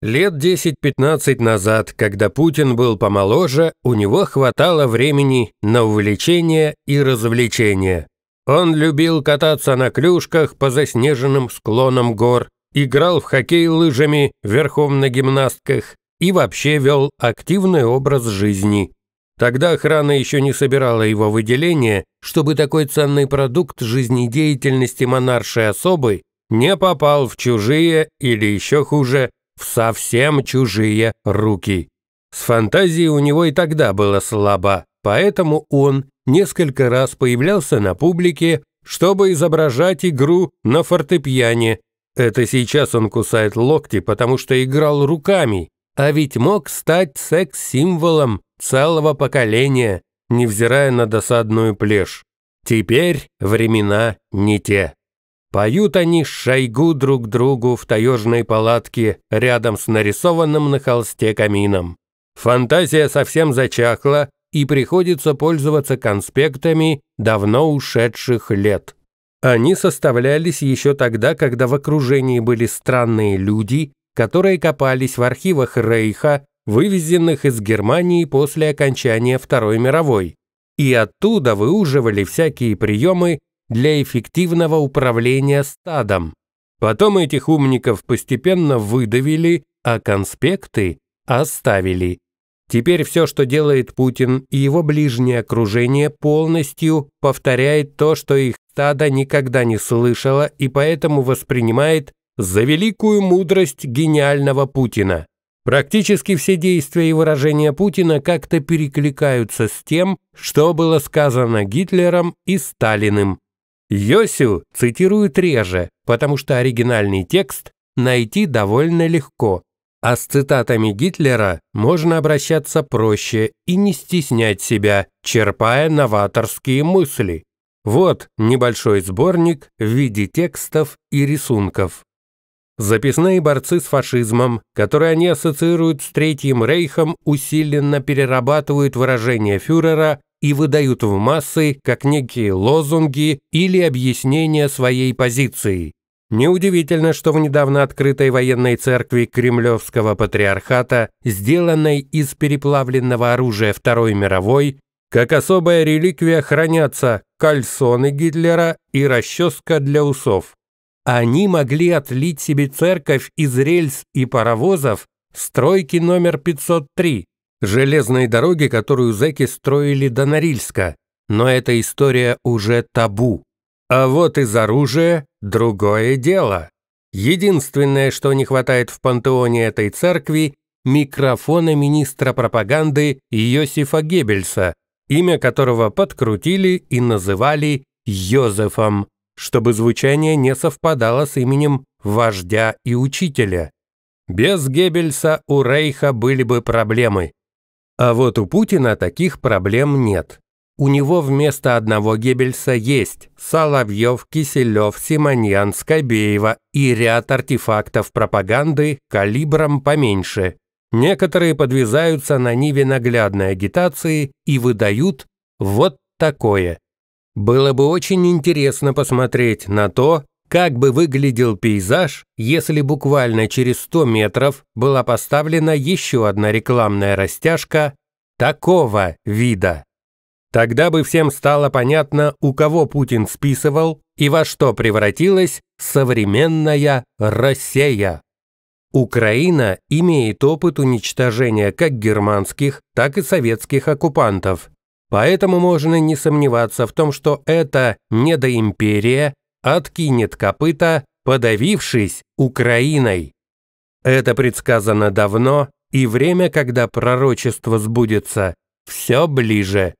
Лет 10-15 назад, когда Путин был помоложе, у него хватало времени на увлечения и развлечения. Он любил кататься на клюшках по заснеженным склонам гор, играл в хоккей лыжами верхом на гимнастках и вообще вел активный образ жизни. Тогда охрана еще не собирала его выделение, чтобы такой ценный продукт жизнедеятельности монаршей особы не попал в чужие или еще хуже в совсем чужие руки. С фантазией у него и тогда было слабо, поэтому он несколько раз появлялся на публике, чтобы изображать игру на фортепиане. Это сейчас он кусает локти, потому что играл руками, а ведь мог стать секс-символом целого поколения, невзирая на досадную плешь. Теперь времена не те. Поют они шайгу друг другу в таежной палатке рядом с нарисованным на холсте камином. Фантазия совсем зачахла, и приходится пользоваться конспектами давно ушедших лет. Они составлялись еще тогда, когда в окружении были странные люди, которые копались в архивах Рейха, вывезенных из Германии после окончания Второй мировой, и оттуда выуживали всякие приемы для эффективного управления стадом. Потом этих умников постепенно выдавили, а конспекты оставили. Теперь все, что делает Путин и его ближнее окружение, полностью повторяет то, что их стадо никогда не слышало и поэтому воспринимает за великую мудрость гениального Путина. Практически все действия и выражения Путина как-то перекликаются с тем, что было сказано Гитлером и Сталиным. Йосю цитируют реже, потому что оригинальный текст найти довольно легко, а с цитатами Гитлера можно обращаться проще и не стеснять себя, черпая новаторские мысли. Вот небольшой сборник в виде текстов и рисунков. Записные борцы с фашизмом, которые они ассоциируют с Третьим Рейхом, усиленно перерабатывают выражение фюрера и выдают в массы как некие лозунги или объяснения своей позиции. Неудивительно, что в недавно открытой военной церкви Кремлевского патриархата, сделанной из переплавленного оружия Второй мировой, как особая реликвия хранятся кальсоны Гитлера и расческа для усов. Они могли отлить себе церковь из рельс и паровозов стройки номер 503, железной дороги, которую зэки строили до Норильска, но эта история уже табу. А вот из оружия другое дело. Единственное, что не хватает в пантеоне этой церкви – микрофона министра пропаганды Йосифа Геббельса, имя которого подкрутили и называли Йозефом, чтобы звучание не совпадало с именем вождя и учителя. Без Геббельса у Рейха были бы проблемы. А вот у Путина таких проблем нет. У него вместо одного Геббельса есть Соловьев, Киселев, Симоньян, Скобеева и ряд артефактов пропаганды калибром поменьше. Некоторые подвязаются на ниве наглядной агитации и выдают вот такое. Было бы очень интересно посмотреть на то, как бы выглядел пейзаж, если буквально через 100 метров была поставлена еще одна рекламная растяжка такого вида? Тогда бы всем стало понятно, у кого Путин списывал и во что превратилась современная Россия. Украина имеет опыт уничтожения как германских, так и советских оккупантов. Поэтому можно не сомневаться в том, что это эта недоимперия откинет копыта, подавившись Украиной. Это предсказано давно, и время, когда пророчество сбудется, все ближе.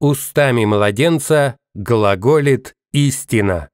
Устами младенца глаголит истина.